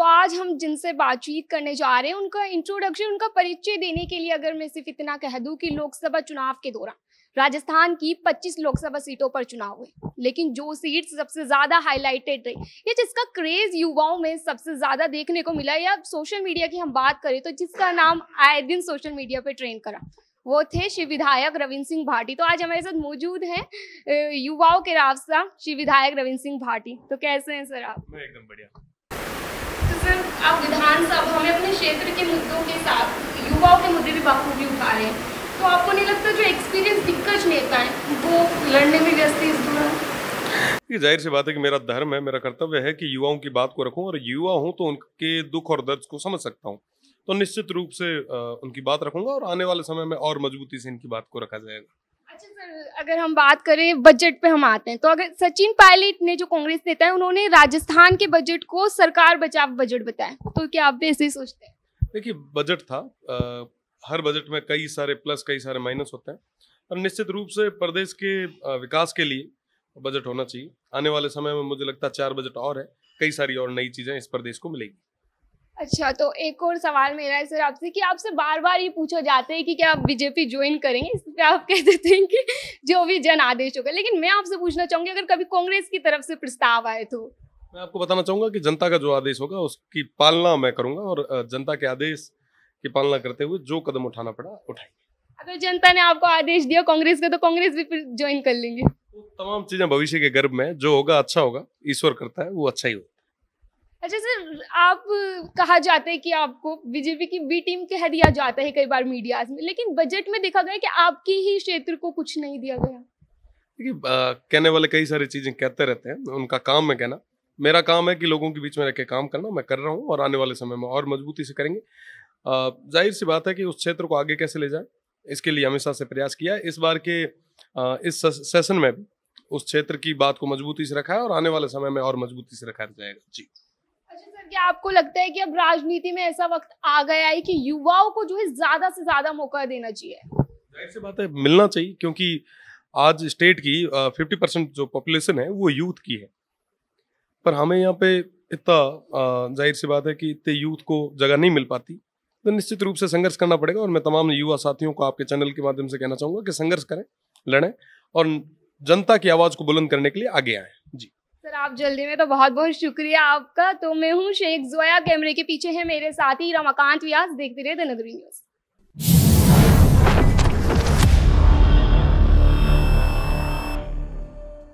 तो आज हम जिनसे बातचीत करने जा रहे हैं उनका इंट्रोडक्शन उनका परिचय देने के लिए अगर मैं सिर्फ इतना कह दूं कि लोकसभा चुनाव के दौरान राजस्थान की 25 लोकसभा सीटों पर चुनाव हुए लेकिन जो सीट सबसे ज्यादा हाईलाइटेड रही या जिसका क्रेज युवाओं में सबसे ज्यादा देखने को मिला या सोशल मीडिया की हम बात करें तो जिसका नाम आए दिन सोशल मीडिया पर ट्रेंड करा वो थे शिव विधायक रविंद्र सिंह भाटी तो आज हमारे साथ मौजूद हैं युवाओं के रास्ता शिव विधायक रविंद्र सिंह भाटी तो कैसे हैं सर आप मैं एकदम बढ़िया सर आप विधानसभा में अपने क्षेत्र के मुद्दों के साथ युवाओं के मुद्दे भी बाखूबी उठा रहे हैं तो आपको नहीं लगता जो एक्सपीरियंस दिग्गज नेता है वो लड़ने में व्यस्त इस दौरान जाहिर सी बात है कि मेरा धर्म है मेरा कर्तव्य है कि युवाओं की बात को रखूं और युवा हूं तो उनके दुख और दर्द को समझ सकता हूं तो निश्चित रूप से उनकी बात रखूंगा और आने वाले समय में और मजबूती से इनकी बात को रखा जाएगा अगर हम बात करें बजट पे हम आते हैं तो अगर सचिन पायलट ने जो कांग्रेस नेता है उन्होंने राजस्थान के बजट को सरकार बचाव बजट बताया तो क्या आप भी ऐसे ही सोचते हैं देखिए बजट था आ, हर बजट में कई सारे प्लस कई सारे माइनस होते हैं पर निश्चित रूप से प्रदेश के विकास के लिए बजट होना चाहिए आने वाले समय में मुझे लगता है चार बजट और है कई सारी और नई चीजें इस प्रदेश को मिलेगी अच्छा तो एक और सवाल मेरा है सर आपसे कि आपसे बार बार ये पूछा जाते है कि क्या आप बीजेपी ज्वाइन करेंगे इस पर आप कह देते हैं कि जो भी जन आदेश होगा लेकिन मैं आपसे पूछना चाहूंगी अगर कभी कांग्रेस की तरफ से प्रस्ताव आए तो मैं आपको बताना चाहूंगा कि जनता का जो आदेश होगा उसकी पालना मैं करूंगा और जनता के आदेश की पालना करते हुए जो कदम उठाना पड़ा उठाएंगे अगर जनता ने आपको आदेश दिया कांग्रेस का तो कांग्रेस भी ज्वाइन कर लेंगे तमाम चीजें भविष्य के गर्भ में जो होगा अच्छा होगा ईश्वर करता है वो अच्छा ही होगा अच्छा सर आप कहा जाता है कि आपको बीजेपी की बी टीम कह दिया जाता है कई बार मीडिया में लेकिन बजट में देखा गया कि आपकी ही क्षेत्र को कुछ नहीं दिया गया देखिए कहने वाले कई सारी चीजें कहते रहते हैं उनका काम है कहना मेरा काम है कि लोगों के बीच में रहकर काम करना मैं कर रहा हूँ और आने वाले समय में और मजबूती से करेंगे जाहिर सी बात है कि उस क्षेत्र को आगे कैसे ले जाए इसके लिए हमेशा से प्रयास किया इस बार के इस सेशन में उस क्षेत्र की बात को मजबूती से रखा है और आने वाले समय में और मजबूती से रखा जाएगा जी क्या आपको लगता है कि अब राजनीति में ऐसा वक्त आ गया है कि युवाओं को जो है ज्यादा से ज्यादा मौका देना चाहिए जाहिर सी बात है मिलना चाहिए क्योंकि आज स्टेट की फिफ्टी परसेंट जो पॉपुलेशन है वो यूथ की है पर हमें यहाँ पे इतना जाहिर सी बात है कि इतने यूथ को जगह नहीं मिल पाती तो निश्चित रूप से संघर्ष करना पड़ेगा और मैं तमाम युवा साथियों को आपके चैनल के माध्यम से कहना चाहूँगा कि संघर्ष करें लड़ें और जनता की आवाज़ को बुलंद करने के लिए आगे आए जी सर आप जल्दी में तो बहुत बहुत शुक्रिया आपका तो मैं हूँ शेख जोया कैमरे के पीछे है मेरे साथी रमाकांत व्यास देखते रहे द न्यूज़